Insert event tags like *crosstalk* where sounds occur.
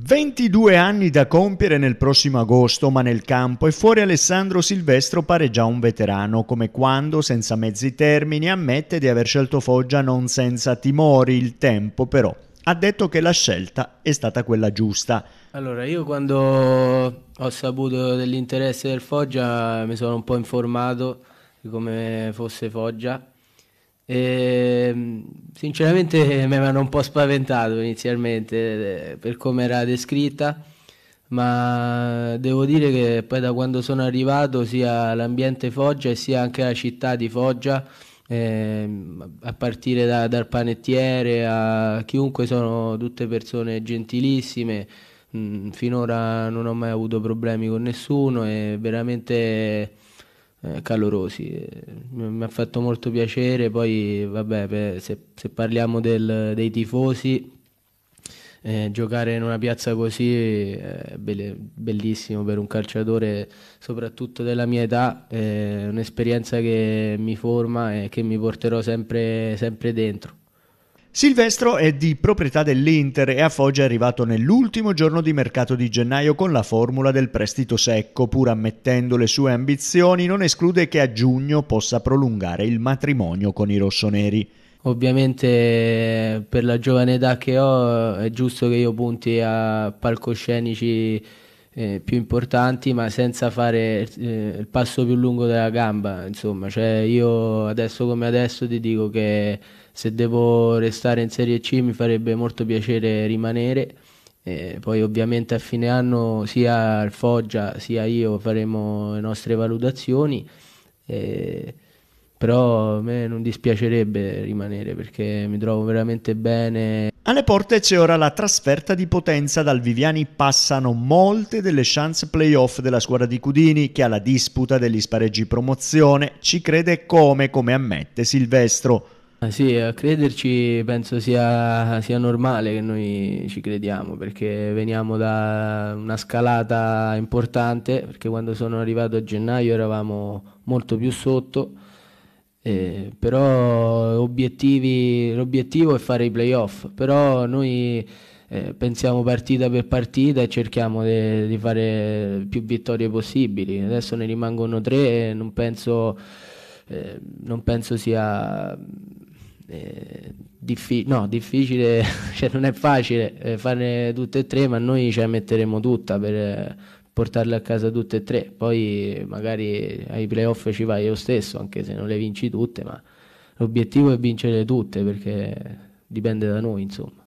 22 anni da compiere nel prossimo agosto, ma nel campo e fuori Alessandro Silvestro pare già un veterano, come quando, senza mezzi termini, ammette di aver scelto Foggia non senza timori. Il tempo, però, ha detto che la scelta è stata quella giusta. Allora, io quando ho saputo dell'interesse del Foggia mi sono un po' informato di come fosse Foggia e, ehm, sinceramente *laughs* mi avevano un po' spaventato inizialmente eh, per come era descritta, ma devo dire che poi da quando sono arrivato sia l'ambiente Foggia e sia anche la città di Foggia, eh, a partire da, dal panettiere a chiunque, sono tutte persone gentilissime. Mm, finora non ho mai avuto problemi con nessuno e veramente eh, calorosi. Eh, mi ha fatto molto piacere, poi vabbè, per, se, se, parliamo del, dei tifosi, eh, giocare in una piazza così eh, è be- bellissimo per un calciatore, soprattutto della mia età, eh, è un'esperienza che mi forma e che mi porterò sempre, sempre dentro. Silvestro è di proprietà dell'Inter e a Foggia è arrivato nell'ultimo giorno di mercato di gennaio con la formula del prestito secco, pur ammettendo le sue ambizioni, non esclude che a giugno possa prolungare il matrimonio con i rossoneri. Ovviamente per la giovane età che ho è giusto che io punti a palcoscenici eh, più importanti ma senza fare eh, il passo più lungo della gamba insomma cioè io adesso come adesso ti dico che se devo restare in Serie C mi farebbe molto piacere rimanere eh, poi ovviamente a fine anno sia il Foggia sia io faremo le nostre valutazioni però a me non dispiacerebbe rimanere perché mi trovo veramente bene. Alle porte c'è ora la trasferta di Potenza, dal Viviani passano molte delle chance playoff della squadra di Cudini che alla disputa degli spareggi promozione ci crede come, come ammette Silvestro. Ah, sì, a crederci penso sia, sia, normale che noi ci crediamo perché veniamo da una scalata importante perché quando sono arrivato a gennaio eravamo molto più sotto eh, però l'obiettivo è fare i playoff, però noi eh, pensiamo partita per partita e cerchiamo di fare più vittorie possibili. Adesso ne rimangono tre e non penso, eh, non penso sia eh, diffi no, difficile, *laughs* cioè non è facile eh, farne tutte e tre, ma noi ce la metteremo tutta per, portarle a casa tutte e tre. Poi magari ai playoff ci vai io stesso, anche se non le vinci tutte, ma l'obiettivo è vincere tutte perché dipende da noi, insomma.